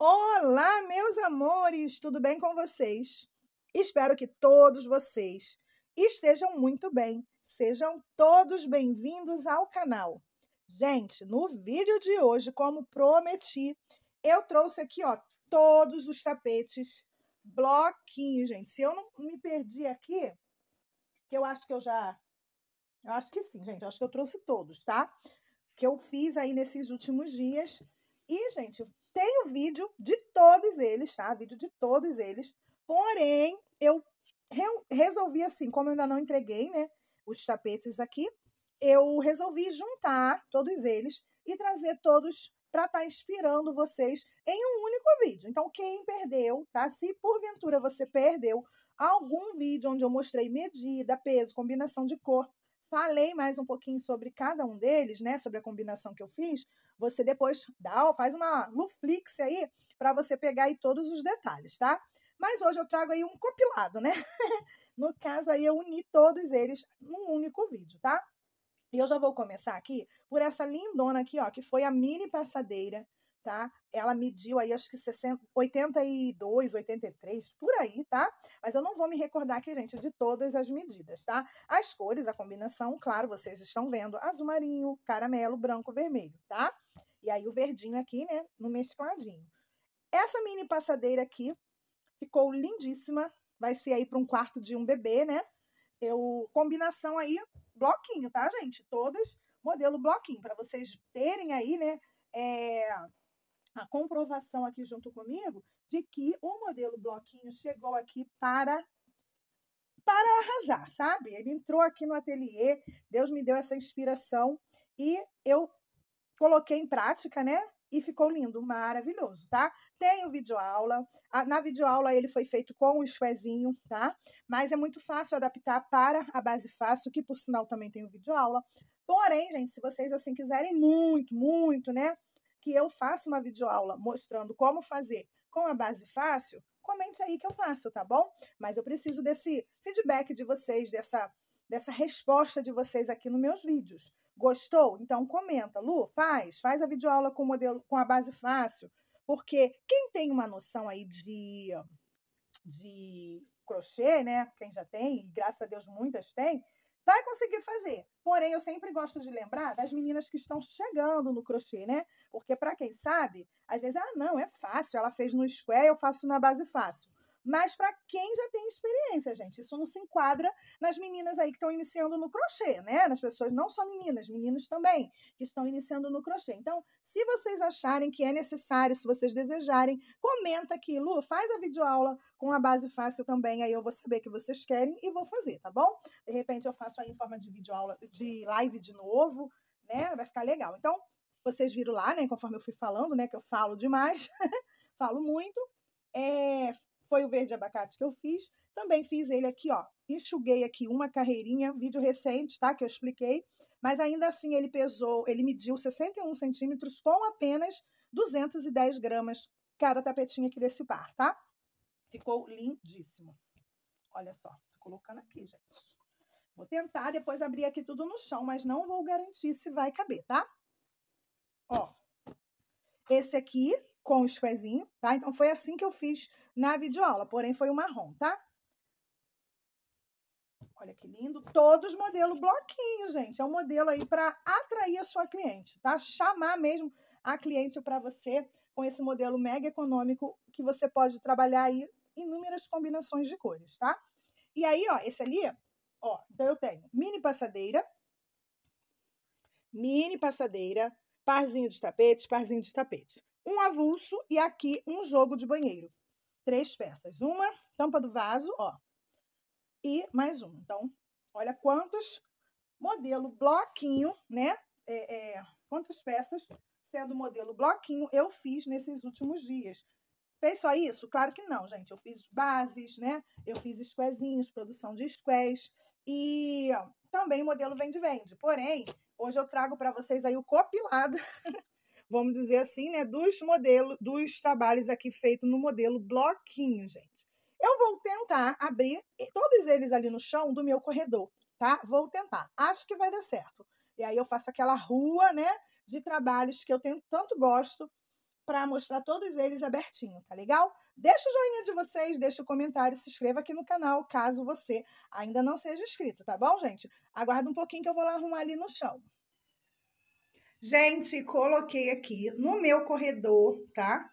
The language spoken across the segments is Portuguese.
Olá, meus amores, tudo bem com vocês? Espero que todos vocês estejam muito bem. Sejam todos bem-vindos ao canal. Gente, no vídeo de hoje, como prometi, eu trouxe aqui, ó, todos os tapetes bloquinhos, gente. Se eu não me perdi aqui, que eu acho que eu já eu acho que sim, gente. Eu acho que eu trouxe todos, tá? Que eu fiz aí nesses últimos dias. E, gente, tenho vídeo de todos eles, tá? Vídeo de todos eles. Porém, eu resolvi assim, como eu ainda não entreguei, né, os tapetes aqui, eu resolvi juntar todos eles e trazer todos para estar tá inspirando vocês em um único vídeo. Então, quem perdeu, tá? Se porventura você perdeu algum vídeo onde eu mostrei medida, peso, combinação de cor, Falei mais um pouquinho sobre cada um deles, né? Sobre a combinação que eu fiz. Você depois dá, faz uma Luflix aí para você pegar aí todos os detalhes, tá? Mas hoje eu trago aí um compilado, né? no caso aí eu uni todos eles num único vídeo, tá? E eu já vou começar aqui por essa lindona aqui, ó, que foi a mini passadeira tá? Ela mediu aí acho que 60, 82, 83, por aí, tá? Mas eu não vou me recordar aqui, gente, de todas as medidas, tá? As cores, a combinação, claro, vocês estão vendo, azul marinho, caramelo, branco, vermelho, tá? E aí o verdinho aqui, né, no mescladinho. Essa mini passadeira aqui ficou lindíssima, vai ser aí para um quarto de um bebê, né? Eu combinação aí bloquinho, tá, gente? Todas modelo bloquinho para vocês terem aí, né? É, a comprovação aqui junto comigo de que o modelo bloquinho chegou aqui para para arrasar, sabe? Ele entrou aqui no ateliê, Deus me deu essa inspiração e eu coloquei em prática, né? E ficou lindo, maravilhoso, tá? Tenho videoaula. Na videoaula ele foi feito com o squarezinho, tá? Mas é muito fácil adaptar para a base fácil, que por sinal também tem o videoaula. Porém, gente, se vocês assim quiserem muito, muito, né? que eu faça uma videoaula mostrando como fazer com a base fácil, comente aí que eu faço, tá bom? Mas eu preciso desse feedback de vocês, dessa, dessa resposta de vocês aqui nos meus vídeos. Gostou? Então comenta, Lu, faz, faz a videoaula com modelo com a base fácil, porque quem tem uma noção aí de de crochê, né? Quem já tem, e graças a Deus muitas têm, vai conseguir fazer. Porém, eu sempre gosto de lembrar das meninas que estão chegando no crochê, né? Porque para quem sabe, às vezes, ah, não, é fácil, ela fez no square, eu faço na base fácil mas para quem já tem experiência, gente. Isso não se enquadra nas meninas aí que estão iniciando no crochê, né? Nas pessoas, não só meninas, meninos também, que estão iniciando no crochê. Então, se vocês acharem que é necessário, se vocês desejarem, comenta aqui, Lu, faz a videoaula com a base fácil também, aí eu vou saber que vocês querem e vou fazer, tá bom? De repente eu faço aí em forma de videoaula, de live de novo, né? Vai ficar legal. Então, vocês viram lá, né? Conforme eu fui falando, né? Que eu falo demais, falo muito. É, foi o verde abacate que eu fiz. Também fiz ele aqui, ó. Enxuguei aqui uma carreirinha, vídeo recente, tá? Que eu expliquei. Mas ainda assim ele pesou, ele mediu 61 centímetros com apenas 210 gramas cada tapetinho aqui desse par, tá? Ficou lindíssimo. Olha só, tô colocando aqui, gente. Vou tentar depois abrir aqui tudo no chão, mas não vou garantir se vai caber, tá? Ó, esse aqui com os pezinhos, tá? Então foi assim que eu fiz na videoaula, porém foi o marrom, tá? Olha que lindo. Todos modelo bloquinho, gente. É um modelo aí para atrair a sua cliente, tá? Chamar mesmo a cliente para você com esse modelo mega econômico que você pode trabalhar aí inúmeras combinações de cores, tá? E aí, ó, esse ali, ó, então eu tenho mini passadeira, mini passadeira, parzinho de tapete, parzinho de tapete um avulso e aqui um jogo de banheiro. Três peças. Uma tampa do vaso, ó. E mais um. Então, olha quantos modelo bloquinho, né? É, é, quantas peças sendo modelo bloquinho eu fiz nesses últimos dias. Fez só isso? Claro que não, gente. Eu fiz bases, né? Eu fiz squarezinhos, produção de squares e também modelo vende-vende. Porém, hoje eu trago para vocês aí o copilado vamos dizer assim, né, dos modelos, dos trabalhos aqui feitos no modelo bloquinho, gente. Eu vou tentar abrir todos eles ali no chão do meu corredor, tá? Vou tentar. Acho que vai dar certo. E aí eu faço aquela rua, né, de trabalhos que eu tenho tanto gosto para mostrar todos eles abertinho, tá legal? Deixa o joinha de vocês, deixa o comentário, se inscreva aqui no canal, caso você ainda não seja inscrito, tá bom, gente? Aguarda um pouquinho que eu vou lá arrumar ali no chão. Gente, coloquei aqui no meu corredor, tá?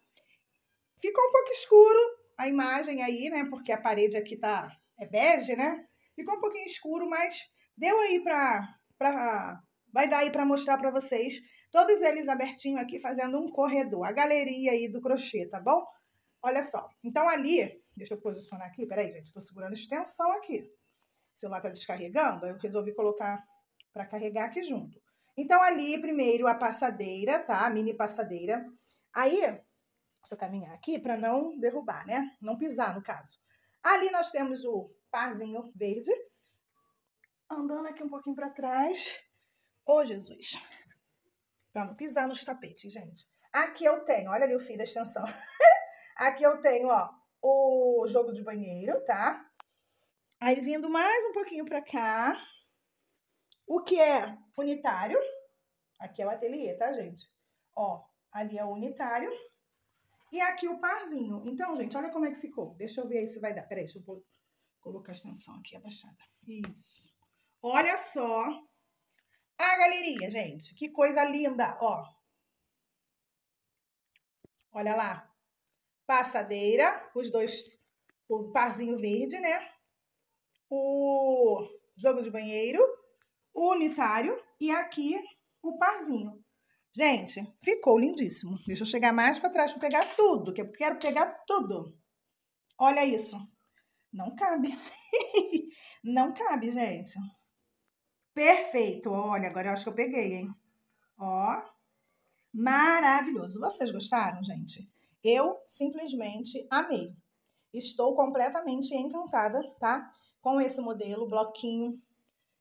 Ficou um pouco escuro a imagem aí, né? Porque a parede aqui tá é bege, né? Ficou um pouquinho escuro, mas deu aí pra, pra vai dar aí para mostrar para vocês. Todos eles abertinho aqui, fazendo um corredor, a galeria aí do crochê, tá bom? Olha só, então ali, deixa eu posicionar aqui, peraí, gente, tô segurando extensão aqui. O celular tá descarregando, eu resolvi colocar para carregar aqui junto. Então, ali, primeiro, a passadeira, tá? A mini passadeira. Aí, deixa eu caminhar aqui para não derrubar, né? Não pisar, no caso. Ali nós temos o parzinho verde. Andando aqui um pouquinho para trás. Ô, oh, Jesus! Pra não pisar nos tapetes, gente. Aqui eu tenho, olha ali o fio da extensão. aqui eu tenho, ó, o jogo de banheiro, tá? Aí vindo mais um pouquinho pra cá, o que é unitário? Aqui é o ateliê, tá, gente? Ó, ali é o unitário. E aqui o parzinho. Então, gente, olha como é que ficou. Deixa eu ver aí se vai dar. Peraí, deixa eu colocar a extensão aqui abaixada. Isso. Olha só a galeria, gente. Que coisa linda, ó. Olha lá. Passadeira, os dois, o parzinho verde, né? O jogo de banheiro o unitário e aqui o parzinho. Gente, ficou lindíssimo. Deixa eu chegar mais para trás para pegar tudo, que eu quero pegar tudo. Olha isso. Não cabe. Não cabe, gente. Perfeito. Olha, agora eu acho que eu peguei, hein? Ó. Maravilhoso. Vocês gostaram, gente? Eu simplesmente amei. Estou completamente encantada, tá? Com esse modelo, bloquinho,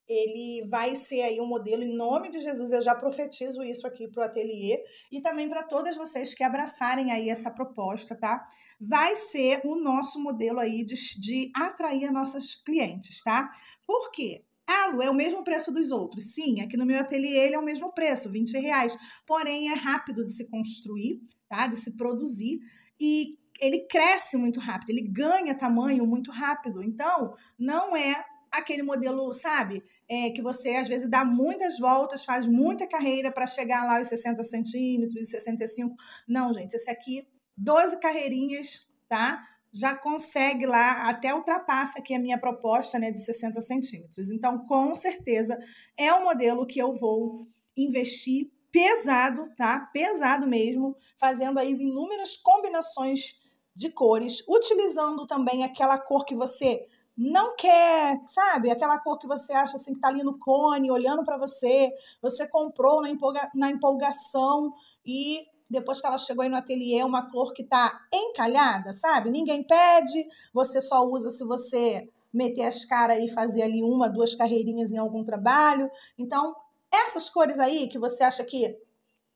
ele vai ser aí um modelo em nome de Jesus. Eu já profetizo isso aqui para o ateliê e também para todas vocês que abraçarem aí essa proposta, tá? Vai ser o nosso modelo aí de, de atrair nossas clientes, tá? Por quê? Ah, Lu, é o mesmo preço dos outros. Sim, aqui no meu ateliê ele é o mesmo preço, 20 reais. Porém, é rápido de se construir, tá? De se produzir. E ele cresce muito rápido, ele ganha tamanho muito rápido. Então, não é aquele modelo, sabe? É, que você às vezes dá muitas voltas, faz muita carreira para chegar lá aos 60 centímetros, 65. Não, gente, esse aqui, 12 carreirinhas, tá? Já consegue lá, até ultrapassa aqui a minha proposta né, de 60 centímetros. Então, com certeza, é um modelo que eu vou investir pesado, tá? Pesado mesmo, fazendo aí inúmeras combinações de cores, utilizando também aquela cor que você não quer, sabe? Aquela cor que você acha assim que tá ali no cone, olhando para você, você comprou na, empolga, na empolgação e depois que ela chegou aí no ateliê, uma cor que tá encalhada, sabe? Ninguém pede, você só usa se você meter as caras e fazer ali uma, duas carreirinhas em algum trabalho. Então, essas cores aí que você acha que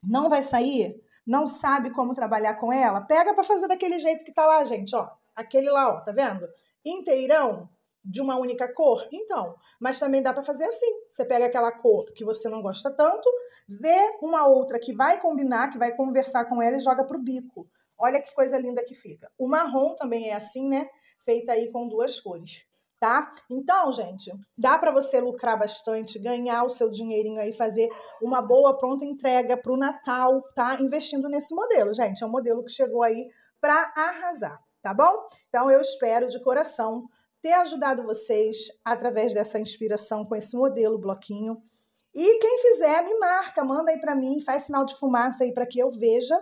não vai sair, não sabe como trabalhar com ela, pega para fazer daquele jeito que tá lá, gente, ó. Aquele lá, ó, tá vendo? inteirão de uma única cor? Então, mas também dá para fazer assim. Você pega aquela cor que você não gosta tanto, vê uma outra que vai combinar, que vai conversar com ela e joga pro bico. Olha que coisa linda que fica. O marrom também é assim, né? Feita aí com duas cores, tá? Então, gente, dá para você lucrar bastante, ganhar o seu dinheirinho aí, fazer uma boa pronta entrega pro Natal, tá? Investindo nesse modelo, gente. É um modelo que chegou aí para arrasar tá bom? Então eu espero de coração ter ajudado vocês através dessa inspiração com esse modelo bloquinho. E quem fizer, me marca, manda aí para mim, faz sinal de fumaça aí para que eu veja.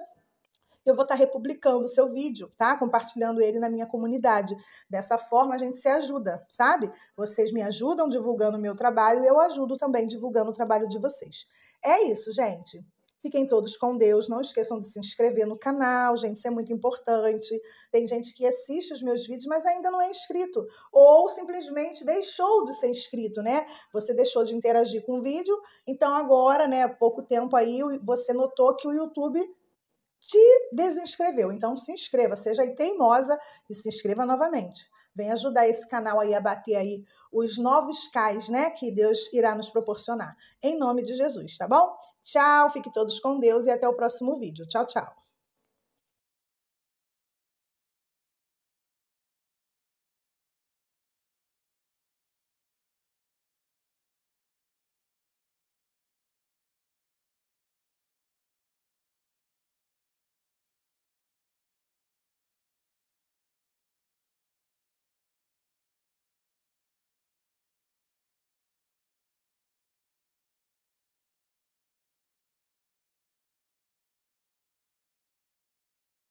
Eu vou estar tá republicando o seu vídeo, tá? Compartilhando ele na minha comunidade. Dessa forma a gente se ajuda, sabe? Vocês me ajudam divulgando o meu trabalho e eu ajudo também divulgando o trabalho de vocês. É isso, gente. Fiquem todos com Deus. Não esqueçam de se inscrever no canal, gente, isso é muito importante. Tem gente que assiste os meus vídeos, mas ainda não é inscrito. Ou simplesmente deixou de ser inscrito, né? Você deixou de interagir com o vídeo. Então, agora, né, há pouco tempo aí, você notou que o YouTube te desinscreveu. Então, se inscreva, seja teimosa e se inscreva novamente. Vem ajudar esse canal aí a bater aí os novos cais, né? Que Deus irá nos proporcionar. Em nome de Jesus, tá bom? Tchau, fiquem todos com Deus e até o próximo vídeo. Tchau, tchau.